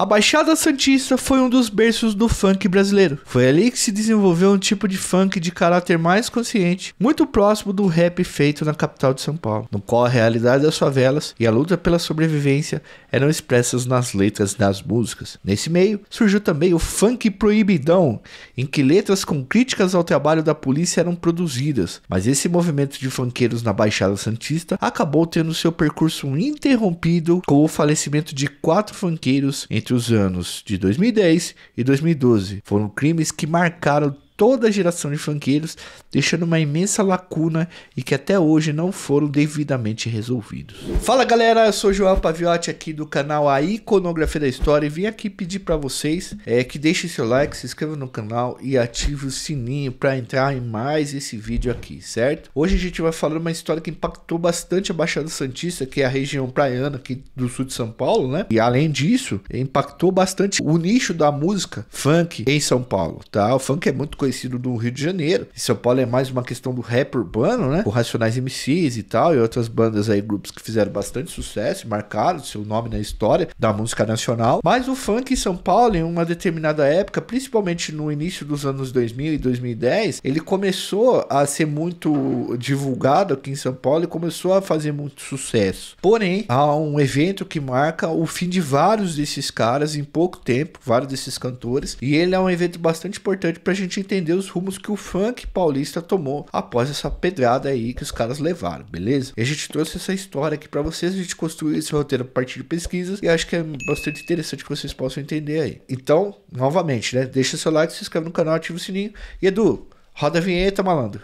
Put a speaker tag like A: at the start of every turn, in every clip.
A: A Baixada Santista foi um dos berços do funk brasileiro. Foi ali que se desenvolveu um tipo de funk de caráter mais consciente, muito próximo do rap feito na capital de São Paulo, no qual a realidade das favelas e a luta pela sobrevivência eram expressas nas letras das músicas. Nesse meio, surgiu também o funk proibidão, em que letras com críticas ao trabalho da polícia eram produzidas, mas esse movimento de funkeiros na Baixada Santista acabou tendo seu percurso interrompido com o falecimento de quatro funkeiros entre os anos de 2010 e 2012. Foram crimes que marcaram toda a geração de funkeiros, deixando uma imensa lacuna e que até hoje não foram devidamente resolvidos. Fala galera, eu sou João Paviotti aqui do canal A Iconografia da História e vim aqui pedir para vocês é, que deixem seu like, se inscreva no canal e ative o sininho para entrar em mais esse vídeo aqui, certo? Hoje a gente vai falar uma história que impactou bastante a Baixada Santista, que é a região praiana aqui do sul de São Paulo, né? E além disso, impactou bastante o nicho da música funk em São Paulo, tá? O funk é muito conhecido influenciado do Rio de Janeiro. E São Paulo é mais uma questão do rap urbano, né? O Racionais MCs e tal, e outras bandas aí, grupos que fizeram bastante sucesso, marcaram seu nome na história da música nacional. Mas o funk em São Paulo, em uma determinada época, principalmente no início dos anos 2000 e 2010, ele começou a ser muito divulgado aqui em São Paulo e começou a fazer muito sucesso. Porém, há um evento que marca o fim de vários desses caras em pouco tempo, vários desses cantores, e ele é um evento bastante importante pra gente entender entender os rumos que o funk paulista tomou após essa pedrada aí que os caras levaram, beleza? E a gente trouxe essa história aqui para vocês, a gente construiu esse roteiro a partir de pesquisas e acho que é bastante interessante que vocês possam entender aí. Então, novamente, né? Deixa seu like, se inscreve no canal, ativa o sininho. E Edu, roda a vinheta, malandro.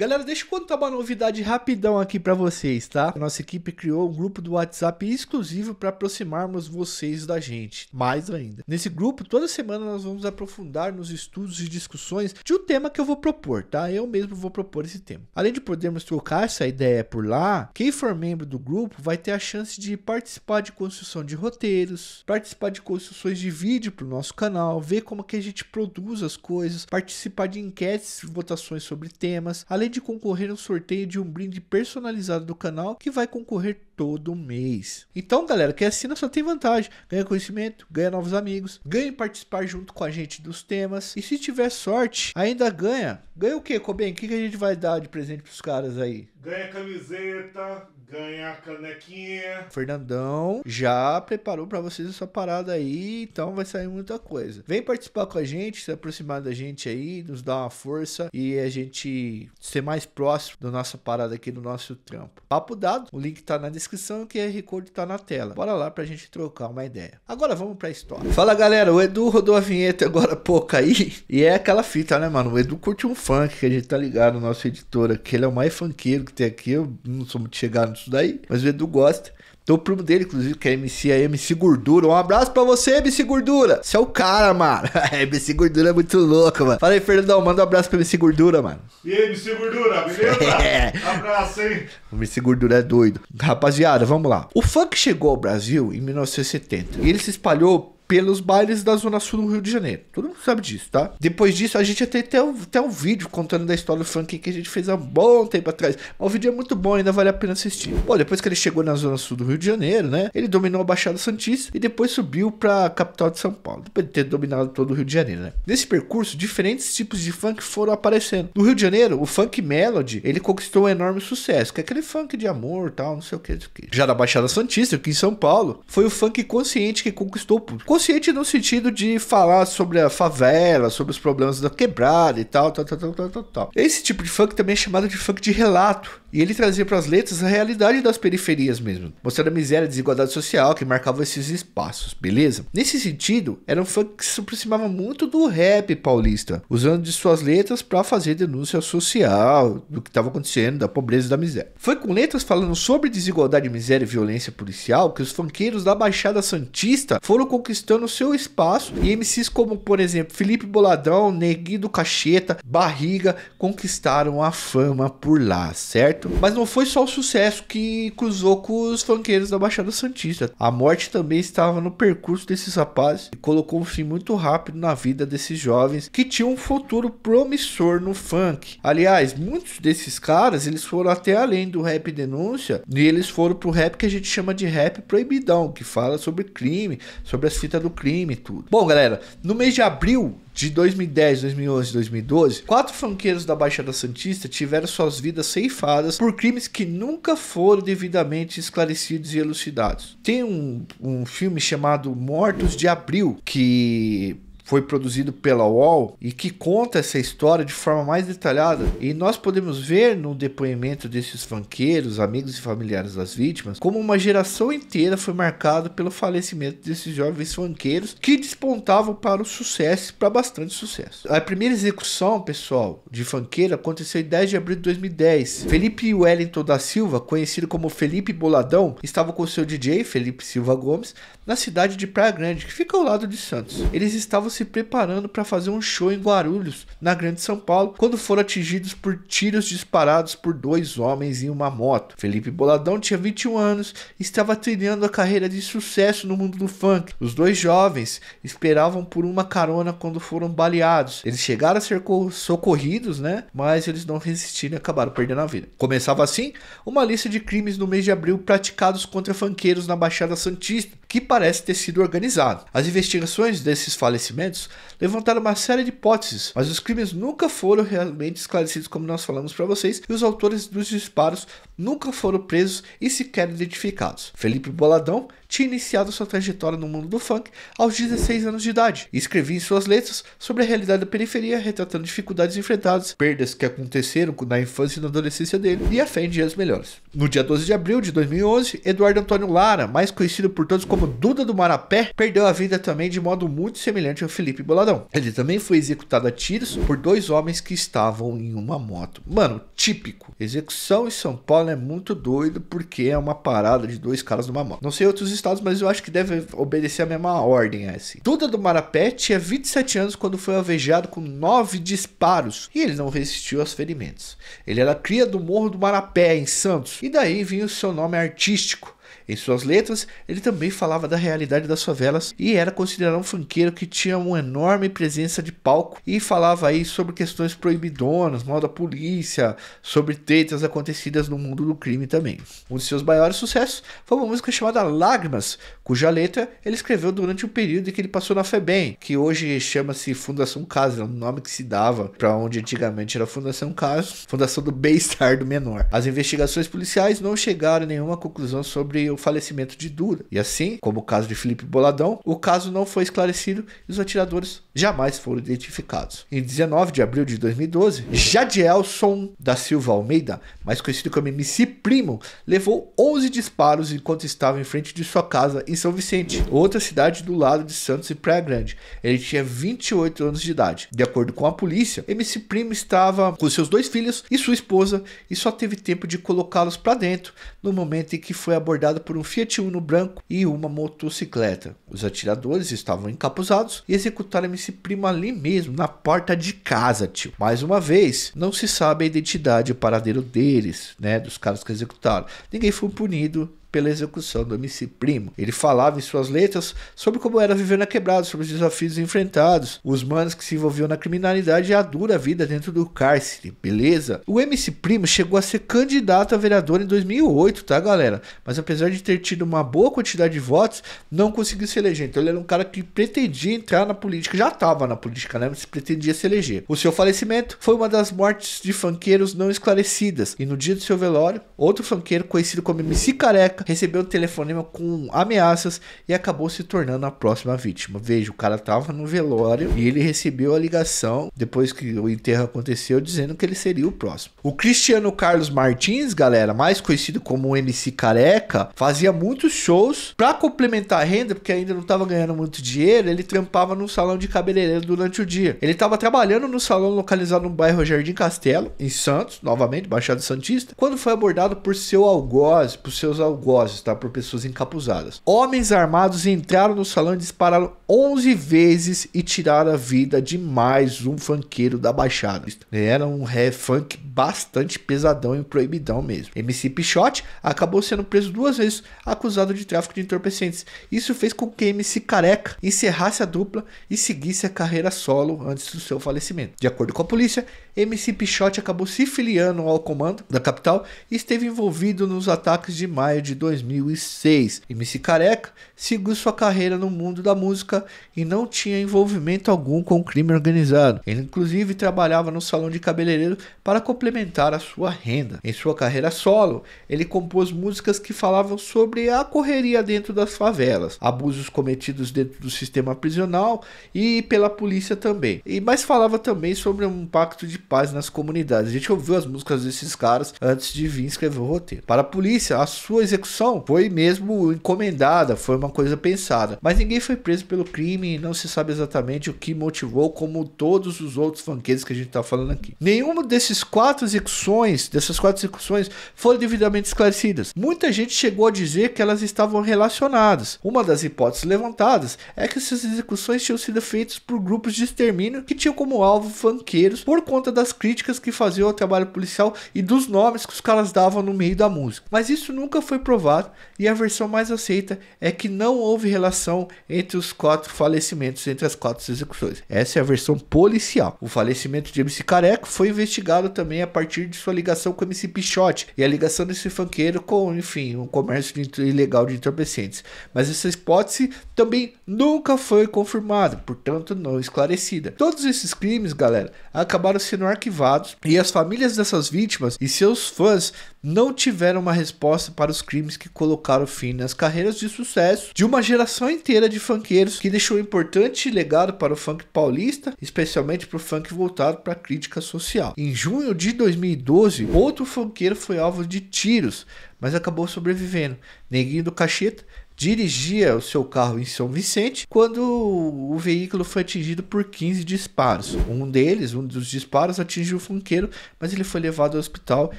A: Galera, deixa eu contar uma novidade rapidão aqui para vocês, tá? Nossa equipe criou um grupo do WhatsApp exclusivo para aproximarmos vocês da gente, mais ainda. Nesse grupo, toda semana nós vamos aprofundar nos estudos e discussões de um tema que eu vou propor, tá? Eu mesmo vou propor esse tema. Além de podermos trocar essa ideia por lá, quem for membro do grupo vai ter a chance de participar de construção de roteiros, participar de construções de vídeo para o nosso canal, ver como que a gente produz as coisas, participar de enquetes, votações sobre temas, além de concorrer a um sorteio de um brinde personalizado do canal que vai concorrer todo mês. Então, galera, quem assina só tem vantagem, ganha conhecimento, ganha novos amigos, ganha participar junto com a gente dos temas e se tiver sorte, ainda ganha. Ganha o quê, Coben? O que, a gente vai dar de presente pros caras aí? Ganha camiseta, ganha canequinha. Fernandão já preparou para vocês essa parada aí, então vai sair muita coisa. Vem participar com a gente, se aproximar da gente aí, nos dar uma força e a gente se ser mais próximo da nossa parada aqui, do nosso trampo. Papo dado, o link tá na descrição e o QR Code tá na tela. Bora lá pra gente trocar uma ideia. Agora vamos pra história. Fala galera, o Edu rodou a vinheta agora há pouco aí. E é aquela fita, né, mano? O Edu curte um funk, que a gente tá ligado, o nosso editor aqui. Ele é o mais funkeiro que tem aqui. Eu não sou muito chegado nisso daí, mas o Edu gosta. Tem o primo dele, inclusive, que é MC, é MC Gordura. Um abraço pra você, MC Gordura. Você é o cara, mano. É, MC Gordura é muito louco, mano. Fala aí, Fernandão, manda um abraço pra MC Gordura, mano. E aí, MC Gordura, beleza? É. Abraço, hein? O MC Gordura é doido. Rapaziada, vamos lá. O funk chegou ao Brasil em 1970 e ele se espalhou pelos bailes da Zona Sul do Rio de Janeiro. Todo mundo sabe disso, tá? Depois disso, a gente até tem um, tem um vídeo contando da história do funk que a gente fez há um bom tempo atrás. Mas o vídeo é muito bom, ainda vale a pena assistir. Bom, depois que ele chegou na Zona Sul do Rio de Janeiro, né? Ele dominou a Baixada Santista e depois subiu pra capital de São Paulo. Depois de ter dominado todo o Rio de Janeiro, né? Nesse percurso, diferentes tipos de funk foram aparecendo. No Rio de Janeiro, o funk melody, ele conquistou um enorme sucesso, que é aquele funk de amor, tal, não sei o que, não sei o que. Já na Baixada Santista, aqui em São Paulo, foi o funk consciente que conquistou o público consciente no sentido de falar sobre a favela, sobre os problemas da quebrada e tal, tal, tal, tal, tal, tal. tal. Esse tipo de funk também é chamado de funk de relato. E ele trazia para as letras a realidade das periferias mesmo, mostrando a miséria e desigualdade social que marcavam esses espaços, beleza? Nesse sentido, era um funk que se aproximava muito do rap paulista, usando de suas letras para fazer denúncia social do que estava acontecendo, da pobreza e da miséria. Foi com letras falando sobre desigualdade, miséria e violência policial que os funkeiros da Baixada Santista foram conquistando conquistando o seu espaço. E MCs como, por exemplo, Felipe Boladão, Neguinho do Cacheta, Barriga, conquistaram a fama por lá, certo? Mas não foi só o sucesso que cruzou com os funkeiros da Baixada Santista. A morte também estava no percurso desses rapazes e colocou um fim muito rápido na vida desses jovens que tinham um futuro promissor no funk. Aliás, muitos desses caras, eles foram até além do rap denúncia e eles foram pro rap que a gente chama de rap proibidão, que fala sobre crime, sobre as fitas do crime e tudo. Bom, galera, no mês de abril de 2010, 2011 2012, quatro franqueiros da Baixada Santista tiveram suas vidas ceifadas por crimes que nunca foram devidamente esclarecidos e elucidados. Tem um, um filme chamado Mortos de Abril que foi produzido pela UOL e que conta essa história de forma mais detalhada. E nós podemos ver no depoimento desses fanqueiros, amigos e familiares das vítimas, como uma geração inteira foi marcada pelo falecimento desses jovens fanqueiros que despontavam para o sucesso, para bastante sucesso. A primeira execução, pessoal, de fanqueiro aconteceu em 10 de abril de 2010. Felipe Wellington da Silva, conhecido como Felipe Boladão, estava com seu DJ, Felipe Silva Gomes, na cidade de Praia Grande, que fica ao lado de Santos. Eles estavam se se preparando para fazer um show em Guarulhos, na Grande São Paulo, quando foram atingidos por tiros disparados por dois homens em uma moto. Felipe Boladão tinha 21 anos e estava trilhando a carreira de sucesso no mundo do funk. Os dois jovens esperavam por uma carona quando foram baleados. Eles chegaram a ser socorridos, né? Mas eles não resistiram e acabaram perdendo a vida. Começava assim uma lista de crimes no mês de abril praticados contra funkeiros na Baixada Santista que parece ter sido organizado. As investigações desses falecimentos levantaram uma série de hipóteses, mas os crimes nunca foram realmente esclarecidos, como nós falamos para vocês, e os autores dos disparos nunca foram presos e sequer identificados. Felipe Boladão tinha iniciado sua trajetória no mundo do funk aos 16 anos de idade e escrevia em suas letras sobre a realidade da periferia, retratando dificuldades enfrentadas, perdas que aconteceram na infância e na adolescência dele e a fé em dias melhores. No dia 12 de abril de 2011, Eduardo Antônio Lara, mais conhecido por todos como Duda do Marapé, perdeu a vida também de modo muito semelhante ao Felipe Boladão. Ele também foi executado a tiros por dois homens que estavam em uma moto. Mano, típico. Execução em São Paulo é muito doido porque é uma parada de dois caras numa moto. Não sei outros estados, mas eu acho que deve obedecer a mesma ordem assim. Duda do Marapé tinha 27 anos quando foi alvejado com 9 disparos e ele não resistiu aos ferimentos. Ele era cria do Morro do Marapé, em Santos, e daí vinha o seu nome artístico. Em suas letras, ele também falava da realidade das favelas e era considerado um funkeiro que tinha uma enorme presença de palco e falava aí sobre questões proibidonas, mal da polícia, sobre tretas acontecidas no mundo do crime também. Um de seus maiores sucessos foi uma música chamada Lágrimas, cuja letra ele escreveu durante o período em que ele passou na FEBEM, que hoje chama-se Fundação Casa, é um nome que se dava para onde antigamente era Fundação Casa, Fundação do Bem-Estar do Menor. As investigações policiais não chegaram a nenhuma conclusão sobre o falecimento de Dura. E assim, como o caso de Felipe Boladão, o caso não foi esclarecido e os atiradores jamais foram identificados. Em 19 de abril de 2012, Jadielson da Silva Almeida, mais conhecido como MC Primo, levou 11 disparos enquanto estava em frente de sua casa em São Vicente, outra cidade do lado de Santos e Praia Grande. Ele tinha 28 anos de idade. De acordo com a polícia, MC Primo estava com seus dois filhos e sua esposa e só teve tempo de colocá-los para dentro no momento em que foi abordado por um Fiat Uno branco e uma motocicleta. Os atiradores estavam encapuzados e executaram esse primo ali mesmo, na porta de casa, tio. Mais uma vez, não se sabe a identidade e o paradeiro deles, né, dos caras que executaram. Ninguém foi punido pela execução do MC Primo. Ele falava em suas letras sobre como era viver na quebrada, sobre os desafios enfrentados, os manos que se envolviam na criminalidade e a dura vida dentro do cárcere, beleza? O MC Primo chegou a ser candidato a vereador em 2008, tá galera? Mas apesar de ter tido uma boa quantidade de votos, não conseguiu se eleger. Então ele era um cara que pretendia entrar na política, já estava na política, né? Mas pretendia se eleger. O seu falecimento foi uma das mortes de funkeiros não esclarecidas. E no dia do seu velório, outro funkeiro conhecido como MC Careca recebeu o telefonema com ameaças e acabou se tornando a próxima vítima. Veja, o cara tava no velório e ele recebeu a ligação depois que o enterro aconteceu dizendo que ele seria o próximo. O Cristiano Carlos Martins, galera, mais conhecido como MC Careca, fazia muitos shows para complementar a renda, porque ainda não tava ganhando muito dinheiro, ele trampava num salão de cabeleireiro durante o dia. Ele tava trabalhando no salão localizado no bairro Jardim Castelo, em Santos, novamente, Baixada Santista, quando foi abordado por seu algoz, por seus algozes algozes, tá? Por pessoas encapuzadas. Homens armados entraram no salão e dispararam 11 vezes e tiraram a vida de mais um funkeiro da Baixada. Era um ré funk bastante pesadão e proibidão mesmo. MC Pichote acabou sendo preso duas vezes, acusado de tráfico de entorpecentes. Isso fez com que MC Careca encerrasse a dupla e seguisse a carreira solo antes do seu falecimento. De acordo com a polícia, MC Pichote acabou se filiando ao comando da capital e esteve envolvido nos ataques de maio de 2006. MC Careca seguiu sua carreira no mundo da música e não tinha envolvimento algum com o crime organizado. Ele inclusive trabalhava no salão de cabeleireiro para complementar a sua renda. Em sua carreira solo, ele compôs músicas que falavam sobre a correria dentro das favelas, abusos cometidos dentro do sistema prisional e pela polícia também. E mas falava também sobre um pacto de paz nas comunidades. A gente ouviu as músicas desses caras antes de vir escrever o roteiro. Para a polícia, a sua execução foi mesmo encomendada, foi uma coisa pensada. Mas ninguém foi preso pelo crime e não se sabe exatamente o que motivou, como todos os outros funkeiros que a gente está falando aqui. Nenhuma desses quatro execuções, dessas quatro execuções, foram devidamente esclarecidas. Muita gente chegou a dizer que elas estavam relacionadas. Uma das hipóteses levantadas é que essas execuções tinham sido feitas por grupos de extermínio que tinham como alvo funkeiros por conta conta das críticas que faziam ao trabalho policial e dos nomes que os caras davam no meio da música. Mas isso nunca foi provado e a versão mais aceita é que não houve relação entre os quatro falecimentos, entre as quatro execuções. Essa é a versão policial. O falecimento de MC Careco foi investigado também a partir de sua ligação com MC Pichote e a ligação desse funkeiro com, enfim, um comércio de ilegal de entorpecentes. Mas essa hipótese também nunca foi confirmada, portanto não esclarecida. Todos esses crimes, galera, acabaram sendo sendo arquivados e as famílias dessas vítimas e seus fãs não tiveram uma resposta para os crimes que colocaram fim nas carreiras de sucesso de uma geração inteira de funkeiros que deixou um importante legado para o funk paulista, especialmente para o funk voltado para a crítica social. Em junho de 2012, outro funkeiro foi alvo de tiros, mas acabou sobrevivendo. Neguinho do Cacheta dirigia o seu carro em São Vicente quando o veículo foi atingido por 15 disparos. Um deles, um dos disparos, atingiu o funkeiro, mas ele foi levado ao hospital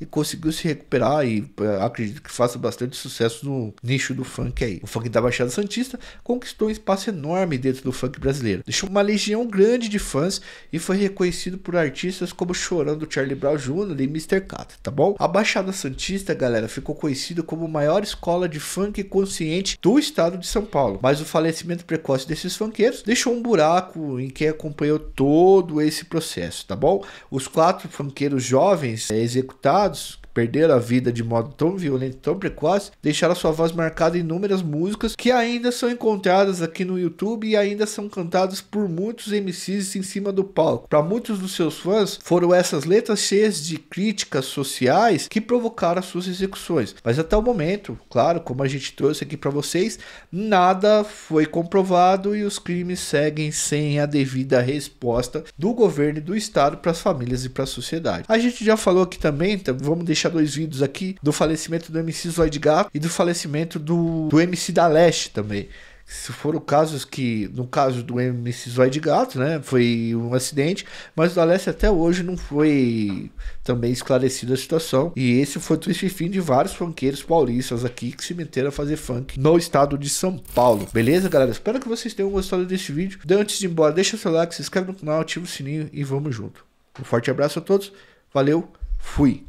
A: e conseguiu se recuperar e eh, acredito que faça bastante sucesso no nicho do funk aí. O funk da Baixada Santista conquistou um espaço enorme dentro do funk brasileiro. Deixou uma legião grande de fãs e foi reconhecido por artistas como Chorando Charlie Brown Jr. e Mr. Cat, tá bom? A Baixada Santista, galera, ficou conhecida como a maior escola de funk consciente do estado de São Paulo. Mas o falecimento precoce desses funkeiros deixou um buraco em quem acompanhou todo esse processo, tá bom? Os quatro funkeiros jovens é, executados perderam a vida de modo tão violento e tão precoce, deixaram sua voz marcada em inúmeras músicas que ainda são encontradas aqui no YouTube e ainda são cantadas por muitos MCs em cima do palco. Para muitos dos seus fãs, foram essas letras cheias de críticas sociais que provocaram suas execuções. Mas até o momento, claro, como a gente trouxe aqui para vocês, nada foi comprovado e os crimes seguem sem a devida resposta do governo e do Estado para as famílias e para a sociedade. A gente já falou aqui também, então vamos deixar deixar dois vídeos aqui do falecimento do MC Zoid Gato e do falecimento do, do MC da Leste também se foram casos que, no caso do MC Zói Gato, né, foi um acidente, mas o Leste até hoje não foi também esclarecida a situação. E esse foi o twist fim de vários funkeiros paulistas aqui que se meteram a fazer funk no estado de São Paulo. Beleza, galera? Espero que vocês tenham gostado desse vídeo. De então, antes de ir embora, deixa seu like, se inscreve no canal, ativa o sininho e vamos junto. Um forte abraço a todos, valeu, fui!